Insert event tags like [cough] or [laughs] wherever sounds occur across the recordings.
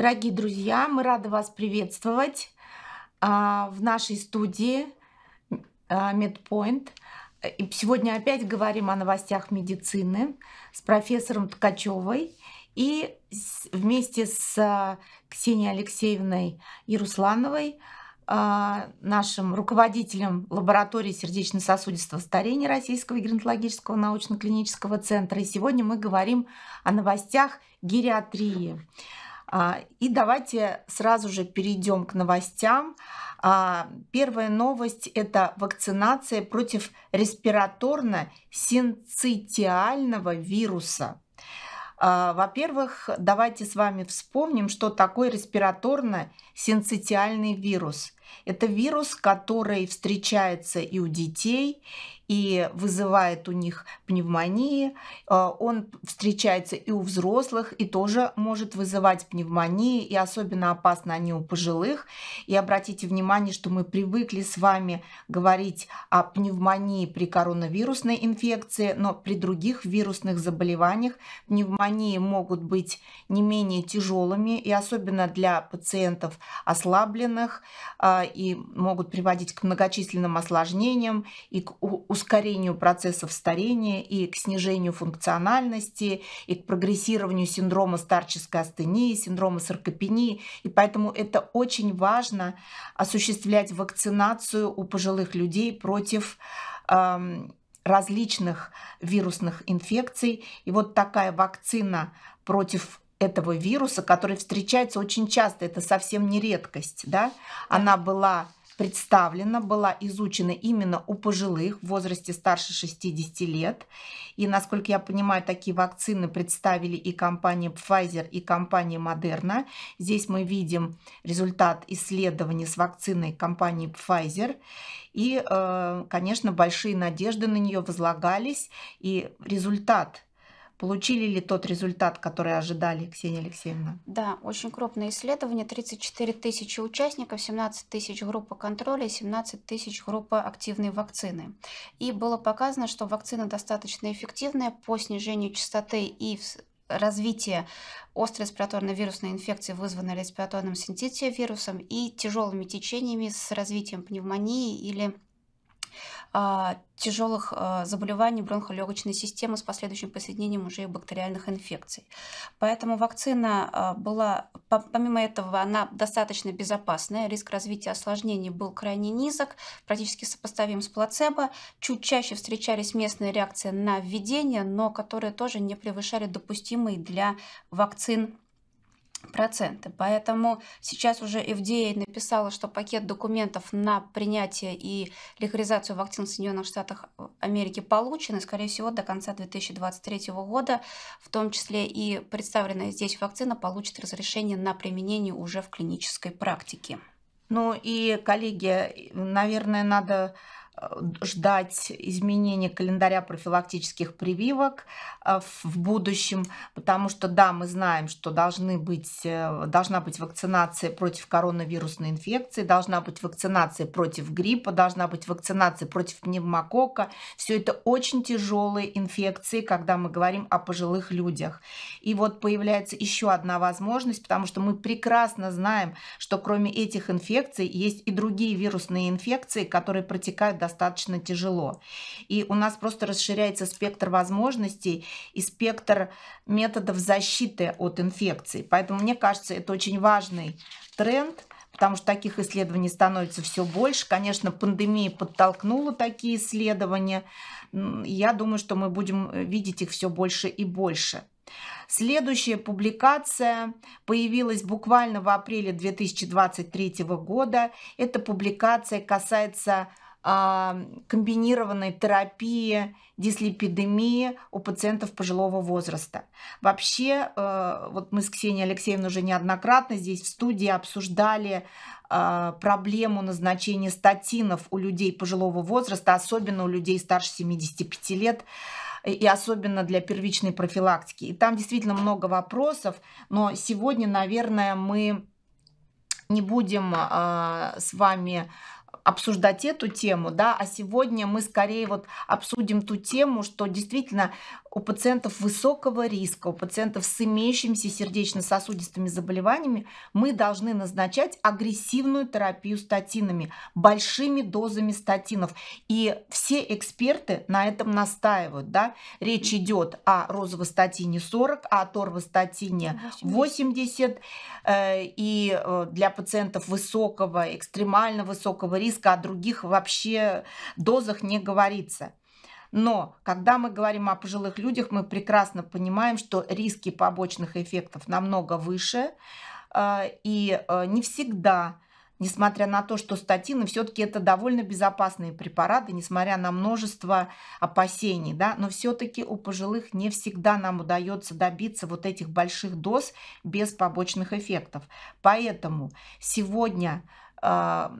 Дорогие друзья, мы рады вас приветствовать а, в нашей студии а, Медпоинт. И сегодня опять говорим о новостях медицины с профессором Ткачевой и вместе с а, Ксенией Алексеевной Яруслановой, нашим руководителем лаборатории сердечно-сосудистого старения Российского геронтологического научно-клинического центра. И сегодня мы говорим о новостях гериатрии. А, и давайте сразу же перейдем к новостям. А, первая новость – это вакцинация против респираторно-синцитиального вируса. А, во-первых, давайте с вами вспомним, что такое респираторно-синцитиальный вирус. Это вирус, который встречается и у детей, и вызывает у них пневмонии. Э, он встречается и у взрослых, и тоже может вызывать пневмонии, и особенно опасно они у пожилых. И обратите внимание, что мы привыкли с вами говорить о пневмонии при коронавирусной инфекции, но при других вирусных заболеваниях пневмонии могут быть не менее тяжелыми, и особенно для пациентов ослабленных, э, и могут приводить к многочисленным осложнениям и к ускорению процессов старения и к снижению функциональности, и к прогрессированию синдрома старческой астении, синдрома саркопении. И поэтому это очень важно осуществлять вакцинацию у пожилых людей против эм, различных вирусных инфекций. И вот такая вакцина против этого вируса, который встречается очень часто, это совсем не редкость. Да? Она была представлена, была изучена именно у пожилых в возрасте старше 60 лет. И, насколько я понимаю, такие вакцины представили и компания Pfizer, и компания Moderna. Здесь мы видим результат исследования с вакциной компании Pfizer. И, э, конечно, большие надежды на нее возлагались. И результат Получили ли тот результат, который ожидали, Ксения Алексеевна? Да, очень крупное исследование. 34 тысячи участников, 17 тысяч группа контроля 17 тысяч группа активной вакцины. И было показано, что вакцина достаточно эффективная по снижению частоты и развития острой респираторной вирусной инфекции, вызванной респираторным вирусом, и тяжелыми течениями с развитием пневмонии или а, тяжелых а, заболеваний бронхолегочной системы с последующим присоединением уже и бактериальных инфекций. Поэтому вакцина а, была, помимо этого, она достаточно безопасная, риск развития осложнений был крайне низок, практически сопоставим с плацебо. Чуть чаще встречались местные реакции на введение, но которые тоже не превышали допустимые для вакцин проценты. Поэтому сейчас уже FDA написала, что пакет документов на принятие и легализацию вакцин в Соединенных Штатах Америки получен, и, скорее всего, до конца 2023 года, в том числе и представленная здесь вакцина, получит разрешение на применение уже в клинической практике. Ну и, коллеги, наверное, надо Э, ждать изменения календаря профилактических прививок э, в будущем, потому что, да, мы знаем, что должны быть, э, должна быть вакцинация против коронавирусной инфекции, должна быть вакцинация против гриппа, должна быть вакцинация против пневмокока. Все это очень тяжелые инфекции, когда мы говорим о пожилых людях. И вот появляется еще одна возможность, потому что мы прекрасно знаем, что кроме этих инфекций есть и другие вирусные инфекции, которые протекают достаточно достаточно тяжело. И у нас просто расширяется спектр возможностей и спектр методов защиты от инфекции, Поэтому, мне кажется, это очень важный тренд, потому что таких исследований становится все больше. Конечно, пандемия подтолкнула такие исследования. Я думаю, что мы будем э, видеть их все больше и больше. Следующая публикация появилась буквально в апреле 2023 года. Эта публикация касается а, комбинированной терапии дислипидемии у пациентов пожилого возраста. Вообще, э, вот мы с Ксенией Алексеевной уже неоднократно здесь в студии обсуждали а, проблему назначения статинов у людей пожилого возраста, особенно у людей старше 75 лет и особенно для первичной профилактики. И там действительно много вопросов, но сегодня, наверное, мы не будем а, с вами обсуждать эту тему, да, а сегодня мы скорее вот обсудим ту тему, что действительно у пациентов высокого риска, у пациентов с имеющимися сердечно-сосудистыми заболеваниями мы должны назначать агрессивную терапию статинами, большими дозами статинов. И все эксперты на этом настаивают. Да? Речь идет о розовостатине 40, о торвостатине 80. Э, и э, для пациентов высокого, экстремально высокого риска о других вообще дозах не говорится. Но когда мы говорим о пожилых людях, мы прекрасно понимаем, что риски побочных эффектов намного выше, а, и а, не всегда несмотря на то, что статины все-таки это довольно безопасные препараты, несмотря на множество опасений, да, но все-таки у пожилых не всегда нам удается добиться вот этих больших доз без побочных эффектов. Поэтому сегодня а,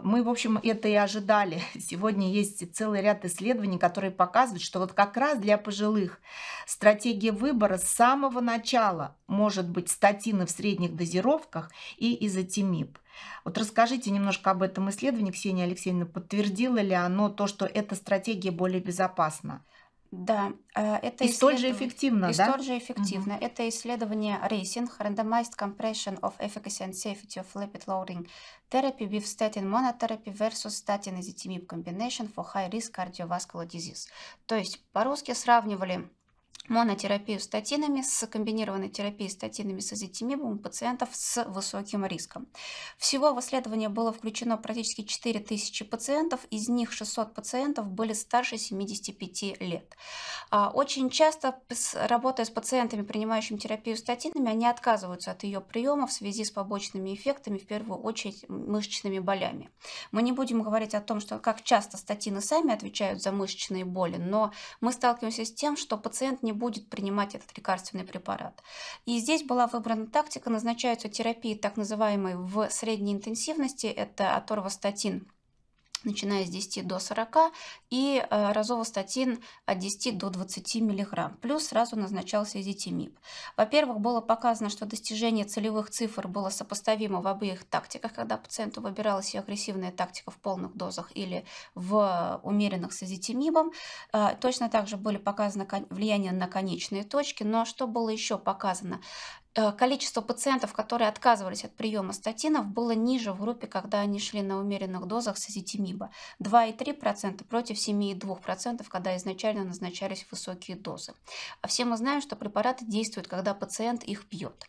мы, в общем, это и ожидали. [laughs] Сегодня есть целый ряд исследований, которые показывают, что вот как раз для пожилых стратегия выбора с самого начала может быть статины в средних дозировках и изотимиб. Вот расскажите немножко об этом исследовании, Ксения Алексеевна, подтвердила ли оно то, что эта стратегия более безопасна? Да, это и столь же эффективно, и да? столь же эффективно. Угу. Это исследование Racing, Randomized Compression of Efficacy and Safety of Lipid Lowering Therapy with Statin Monotherapy versus Statin Azitimib Combination for High Risk Cardiovascular Disease. То есть по-русски сравнивали монотерапию статинами с комбинированной терапией статинами с азитимибом у пациентов с высоким риском. Всего в исследование было включено практически 4000 пациентов, из них 600 пациентов были старше 75 лет. А, очень часто, работая с пациентами, принимающими терапию статинами, они отказываются от ее приема в связи с побочными эффектами, в первую очередь мышечными болями. Мы не будем говорить о том, что как часто статины сами отвечают за мышечные боли, но мы сталкиваемся с тем, что пациент не будет принимать этот лекарственный препарат. И здесь была выбрана тактика, назначаются терапии так называемой в средней интенсивности, это аторвастатин начиная с 10 до 40, и э, розовостатин от 10 до 20 мг. Плюс сразу назначался изитимиб. Во-первых, было показано, что достижение целевых цифр было сопоставимо в обеих тактиках, когда пациенту выбиралась и агрессивная тактика в полных дозах или в э, умеренных с изитимибом. Э, точно также были показаны влияние на конечные точки, но что было еще показано? Э, количество пациентов, которые отказывались от приема статинов, было ниже в группе, когда они шли на умеренных дозах сазитимиба. 2,3% против 7,2%, когда изначально назначались высокие дозы. А все мы знаем, что препараты действуют, когда пациент их пьет.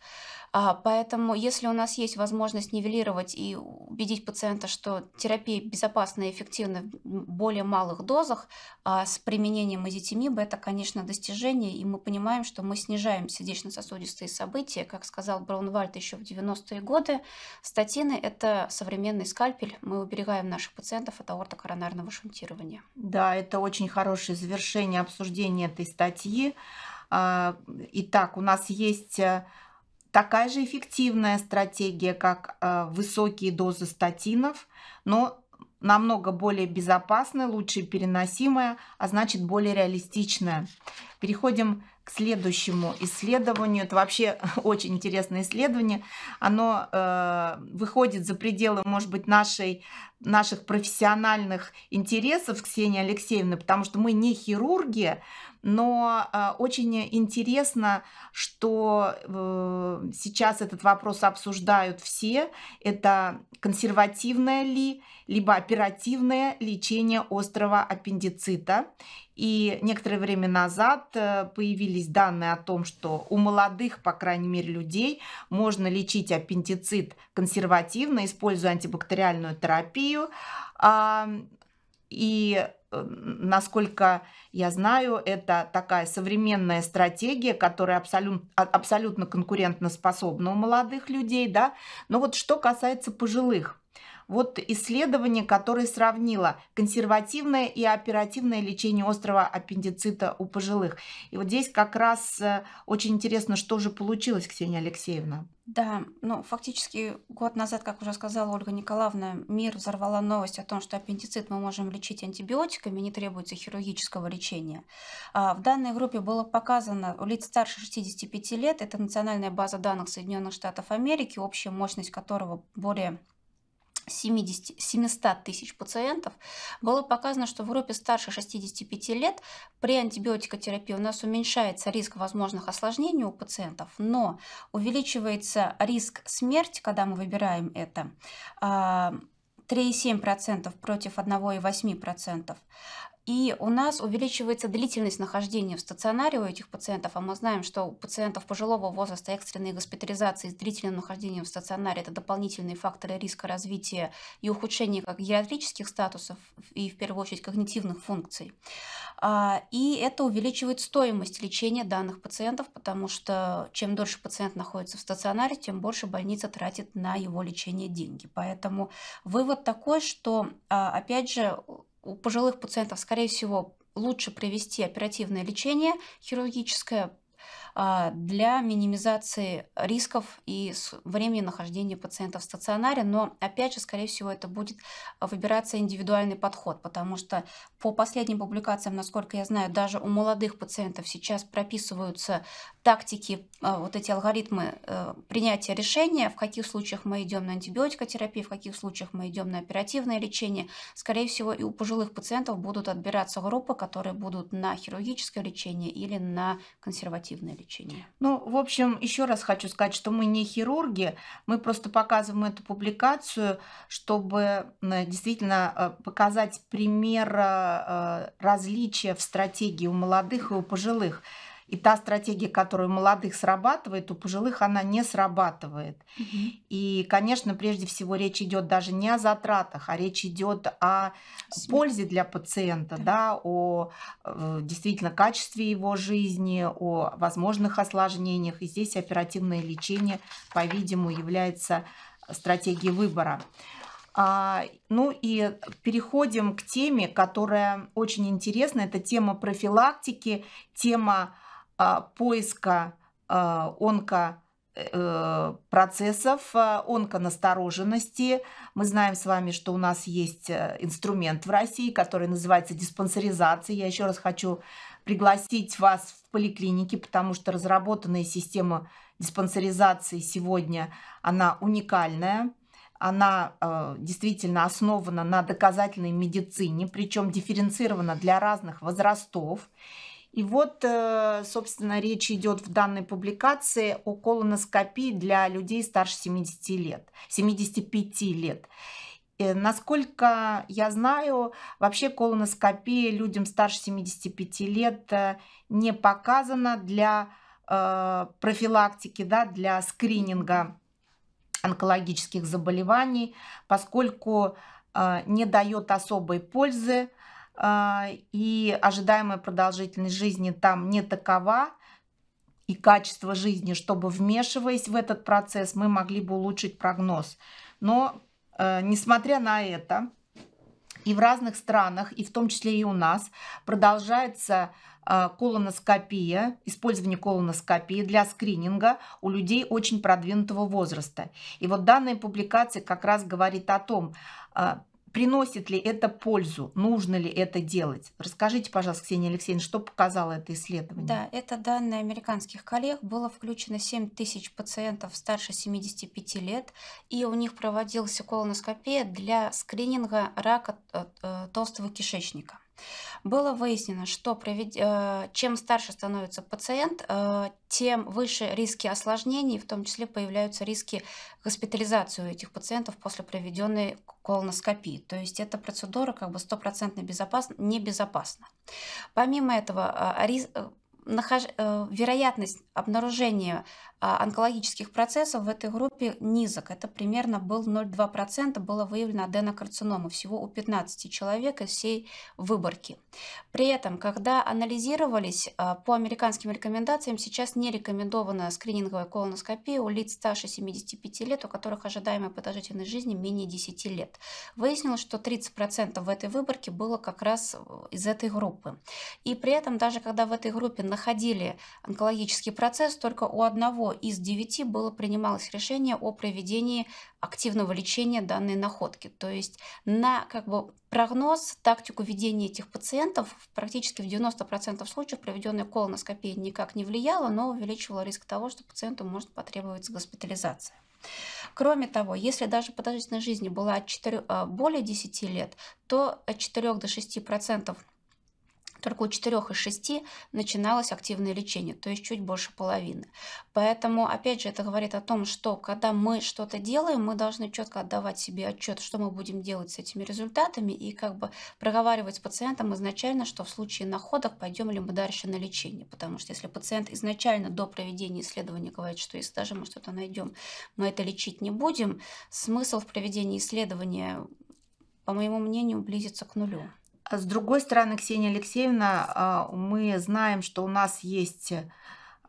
А, поэтому, если у нас есть возможность нивелировать и убедить пациента, что терапия безопасна и эффективна в более малых дозах а с применением азитимиба, это, конечно, достижение, и мы понимаем, что мы снижаем сердечно-сосудистые события, развитие, как сказал Браунвальд еще в 90-е годы, статины – это современный скальпель. Мы уберегаем наших пациентов от аортокоронарного шунтирования. Да, это очень хорошее завершение обсуждения этой статьи. А, итак, у нас есть э, такая же эффективная стратегия, как э, высокие дозы статинов, но намного более безопасная, лучше переносимая, а значит более реалистичная. Переходим к следующему исследованию. Это вообще [laughs] очень интересное исследование. Оно э, выходит за пределы, может быть, нашей, наших профессиональных интересов, Ксении Алексеевны, потому что мы не хирурги, но э, очень интересно, что э, сейчас этот вопрос обсуждают все. Это консервативное ли, либо оперативное лечение острого аппендицита. И некоторое время назад э, появились данные о том, что у молодых, по крайней мере, людей можно лечить аппендицит консервативно, используя антибактериальную терапию. И Э, насколько я знаю, это такая современная стратегия, которая абсолютно, а, абсолютно конкурентоспособна у молодых людей, да. Но вот что касается пожилых, вот исследование, которое сравнило консервативное и оперативное лечение острого аппендицита у пожилых. И вот здесь как раз э, очень интересно, что же получилось, Ксения Алексеевна. Да, ну, фактически год назад, как уже сказала Ольга Николаевна, мир взорвала новость о том, что аппендицит мы можем лечить антибиотиками, не требуется хирургического лечения. А в данной группе было показано у лиц старше 65 лет, это национальная база данных Соединенных Штатов Америки, общая мощность которого более 70, 700 тысяч пациентов, было показано, что в группе старше 65 лет при антибиотикотерапии у нас уменьшается риск возможных осложнений у пациентов, но увеличивается риск смерти, когда мы выбираем это, 3,7% а, против 1,8%. И у нас увеличивается длительность нахождения в стационаре у этих пациентов, а мы знаем, что у пациентов пожилого возраста экстренные госпитализации с длительным нахождением в стационаре – это дополнительные факторы риска развития и ухудшения как гериатрических статусов и, в первую очередь, когнитивных функций. А, и это увеличивает стоимость лечения данных пациентов, потому что чем дольше пациент находится в стационаре, тем больше больница тратит на его лечение деньги. Поэтому вывод такой, что, а, опять же, у пожилых пациентов, скорее всего, лучше провести оперативное лечение хирургическое а, для минимизации рисков и времени нахождения пациента в стационаре. Но, опять же, скорее всего, это будет выбираться индивидуальный подход, потому что по последним публикациям, насколько я знаю, даже у молодых пациентов сейчас прописываются тактики, э, вот эти алгоритмы э, принятия решения, в каких случаях мы идем на антибиотикотерапию, в каких случаях мы идем на оперативное лечение, скорее всего, и у пожилых пациентов будут отбираться группы, которые будут на хирургическое лечение или на консервативное лечение. Ну, в общем, еще раз хочу сказать, что мы не хирурги, мы просто показываем эту публикацию, чтобы э, действительно показать пример различия в стратегии у молодых и у пожилых. И та стратегия, которая у молодых срабатывает, у пожилых она не срабатывает. Угу. И, конечно, прежде всего речь идет даже не о затратах, а речь идет о Смерть. пользе для пациента, да. Да, о э, действительно качестве его жизни, о возможных осложнениях. И здесь оперативное лечение, по-видимому, является стратегией выбора. А, ну и переходим к теме, которая очень интересна. Это тема профилактики, тема а, поиска а, онко э, процессов а, онконастороженности. Мы знаем с вами, что у нас есть э, инструмент в России, который называется диспансеризация. Я еще раз хочу пригласить вас в поликлинике, потому что разработанная система диспансеризации сегодня, она уникальная. Она э, действительно основана на доказательной медицине, причем дифференцирована для разных возрастов. И вот, э, собственно, речь идет в данной публикации о колоноскопии для людей старше 70 лет, 75 лет. Э, насколько я знаю, вообще колоноскопия людям старше 75 лет э, не показана для профилактики, да, для скрининга онкологических заболеваний, поскольку не дает особой пользы, а, и ожидаемая продолжительность жизни там не такова, и качество жизни, чтобы, вмешиваясь в этот процесс, мы могли бы улучшить прогноз. Но, э, несмотря на это, и в разных странах, и в том числе и у нас, продолжается э, колоноскопия, использование колоноскопии для скрининга у людей очень продвинутого возраста. И вот данная публикация как раз говорит о том, э, приносит ли это пользу, нужно ли это делать? Расскажите, пожалуйста, Ксения Алексеевна, что показало это исследование? Да, это данные американских коллег. Было включено 7 тысяч пациентов старше 75 лет, и у них проводился колоноскопия для скрининга рака э, э, толстого кишечника. Было выяснено, что провед... Э, чем старше становится пациент, э, тем выше риски осложнений, в том числе появляются риски госпитализации у этих пациентов после проведенной колоноскопии. То есть эта процедура как бы стопроцентно безопасна, небезопасна. Помимо этого, э, нахож... Э, вероятность обнаружения а, онкологических процессов в этой группе низок. Это примерно был 0,2% было выявлено аденокарцинома всего у 15 человек из всей выборки. При этом, когда анализировались а, по американским рекомендациям, сейчас не рекомендована скрининговая колоноскопия у лиц старше 75 лет, у которых ожидаемая продолжительность жизни менее 10 лет. Выяснилось, что 30% в этой выборке было как раз э, из этой группы. И при этом даже когда в этой группе на находили онкологический процесс, только у одного из девяти было принималось решение о проведении активного лечения данной находки. То есть на как бы, прогноз, тактику ведения этих пациентов практически в 90% случаев проведенная колоноскопия никак не влияла, но увеличивала риск того, что пациенту может потребоваться госпитализация. Кроме того, если даже продолжительность жизни была 4, э, более 10 лет, то от 4 до 6 процентов только у 4 из 6 начиналось активное лечение, то есть чуть больше половины. Поэтому, опять же, это говорит о том, что когда мы что-то делаем, мы должны четко отдавать себе отчет, что мы будем делать с этими результатами и как бы проговаривать с пациентом изначально, что в случае находок пойдем ли мы дальше на лечение. Потому что если пациент изначально до проведения исследования говорит, что если даже мы что-то найдем, мы это лечить не будем, смысл в проведении исследования, по моему мнению, близится к нулю. С другой стороны, Ксения Алексеевна, а, мы знаем, что у нас есть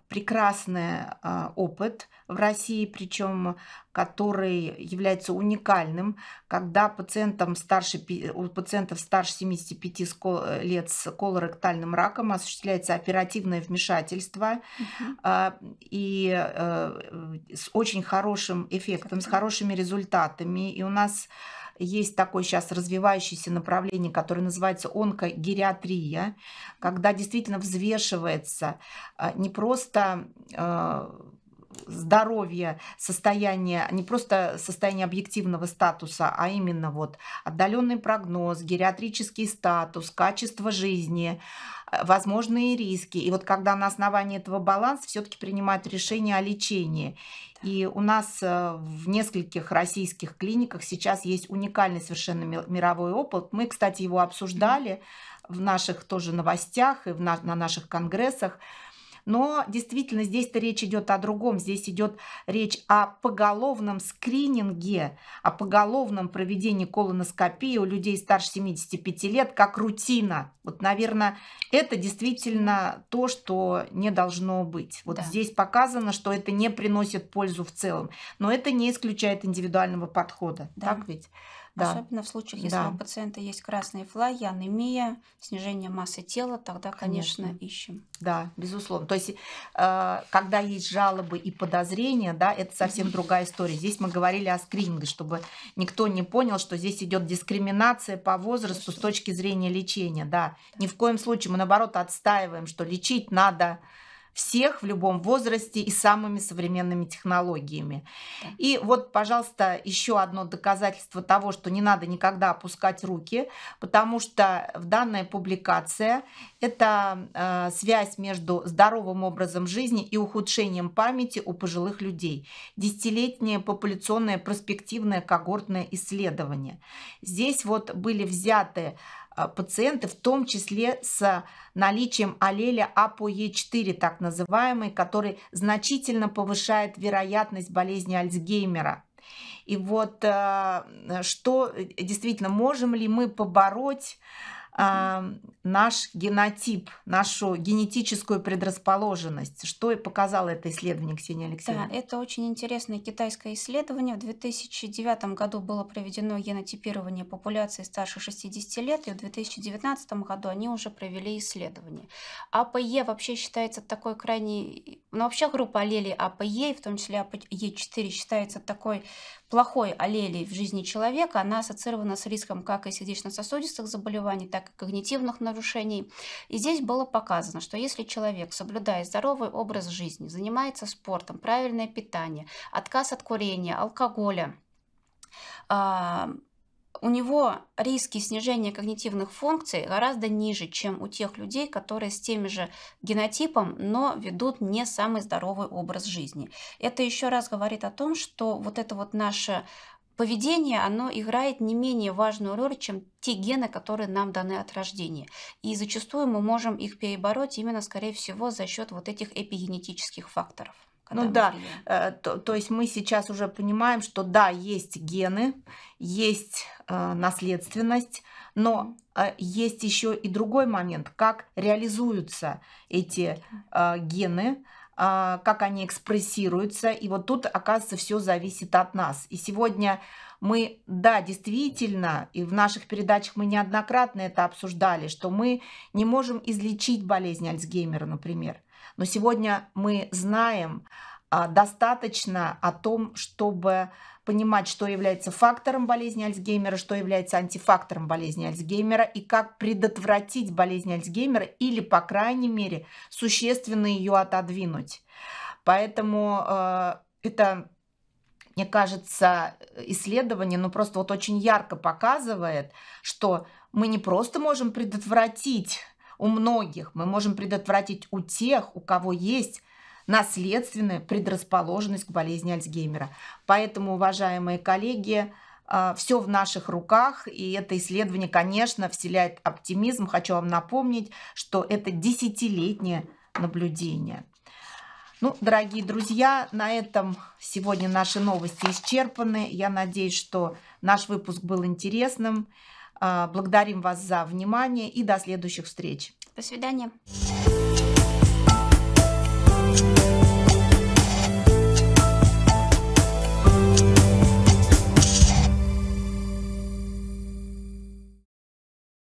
прекрасный а, опыт в России, причем который является уникальным, когда пациентам старше, у пациентов старше 75 лет с колоректальным раком осуществляется оперативное вмешательство mm-hmm. и э, с очень хорошим эффектом, с хорошими результатами. И у нас есть такое сейчас развивающееся направление, которое называется онкогериатрия, когда действительно взвешивается а, не просто а, здоровье, состояние, не просто состояние объективного статуса, а именно вот отдаленный прогноз, гериатрический статус, качество жизни, Э, возможные риски. И вот когда на основании этого баланса все-таки принимают решение о лечении. И у нас э, в нескольких российских клиниках сейчас есть уникальный совершенно мировой опыт. Мы, кстати, его обсуждали в наших тоже новостях и на наших конгрессах. Но действительно здесь-то речь идет о другом. Здесь идет речь о поголовном скрининге, о поголовном проведении колоноскопии у людей старше 75 лет как рутина. Вот, наверное, это действительно то, что не должно быть. Вот да. здесь показано, что это не приносит пользу в целом. Но это не исключает индивидуального подхода. Да. Так ведь? Да. Особенно в случаях, если да. у пациента есть красные флаги, анемия, снижение массы тела, тогда, конечно, конечно ищем. Да, безусловно. То есть, э, когда есть жалобы и подозрения, да, это совсем другая история. Здесь мы говорили о скрининге, чтобы никто не понял, что здесь идет дискриминация по возрасту с точки зрения лечения. Да. Ни в коем случае мы, наоборот, отстаиваем, что лечить надо всех в любом возрасте и самыми современными технологиями. И вот, пожалуйста, еще одно доказательство того, что не надо никогда опускать руки, потому что в данная публикация это э, связь между здоровым образом жизни и ухудшением памяти у пожилых людей. Десятилетнее популяционное проспективное когортное исследование. Здесь вот были взяты а, пациенты, в том числе с наличием аллеля апое 4 так называемый, который значительно повышает вероятность болезни Альцгеймера. И вот э, что э, действительно, можем ли мы побороть наш генотип, нашу генетическую предрасположенность. Что и показало это исследование, Ксения Алексеевна? Да, это очень интересное китайское исследование. В 2009 году было проведено генотипирование популяции старше 60 лет, и в 2019 году они уже провели исследование. АПЕ вообще считается такой крайней, Ну, вообще группа аллелей АПЕ, в том числе АПЕ4, считается такой плохой аллелей в жизни человека, она ассоциирована с риском как и сердечно-сосудистых заболеваний, так и когнитивных нарушений. И здесь было показано, что если человек, соблюдая здоровый образ жизни, занимается спортом, правильное питание, отказ от курения, алкоголя, а, у него риски снижения когнитивных функций гораздо ниже, чем у тех людей, которые с теми же генотипом, но ведут не самый здоровый образ жизни. Это еще раз говорит о том, что вот это вот наше поведение, оно играет не менее важную роль, чем те гены, которые нам даны от рождения. И зачастую мы можем их перебороть именно, скорее всего, за счет вот этих эпигенетических факторов ну да, э, то, то есть мы сейчас уже понимаем, что да, есть гены, есть э, наследственность, но э, есть еще и другой момент, как реализуются эти э, гены, э, как они экспрессируются. И вот тут, оказывается, все зависит от нас. И сегодня мы, да, действительно, и в наших передачах мы неоднократно это обсуждали, что мы не можем излечить болезнь Альцгеймера, например – но сегодня мы знаем а, достаточно о том, чтобы понимать, что является фактором болезни Альцгеймера, что является антифактором болезни Альцгеймера и как предотвратить болезнь Альцгеймера или, по крайней мере, существенно ее отодвинуть. Поэтому э, это, мне кажется, исследование, ну просто вот очень ярко показывает, что мы не просто можем предотвратить у многих, мы можем предотвратить у тех, у кого есть наследственная предрасположенность к болезни Альцгеймера. Поэтому, уважаемые коллеги, а, все в наших руках, и это исследование, конечно, вселяет оптимизм. Хочу вам напомнить, что это десятилетнее наблюдение. Ну, дорогие друзья, на этом сегодня наши новости исчерпаны. Я надеюсь, что наш выпуск был интересным. А, благодарим вас за внимание и до следующих встреч. До свидания.